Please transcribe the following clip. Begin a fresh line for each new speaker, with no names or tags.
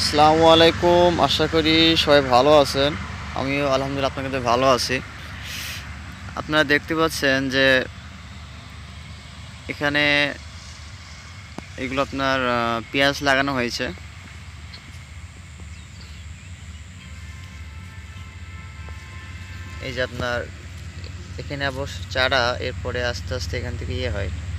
আসসালামু আলাইকুম আশা করি সবাই ভালো আছেন আমিও আলহামদুলিল্লাহ আপনার কাছে ভালো আছি আপনারা দেখতে পাচ্ছেন যে এখানে এগুলো আপনার পেঁয়াজ লাগানো হয়েছে এই যে আপনার এখানে অবশ্য চারা এরপরে আস্তে আস্তে এখান থেকে
ইয়ে হয়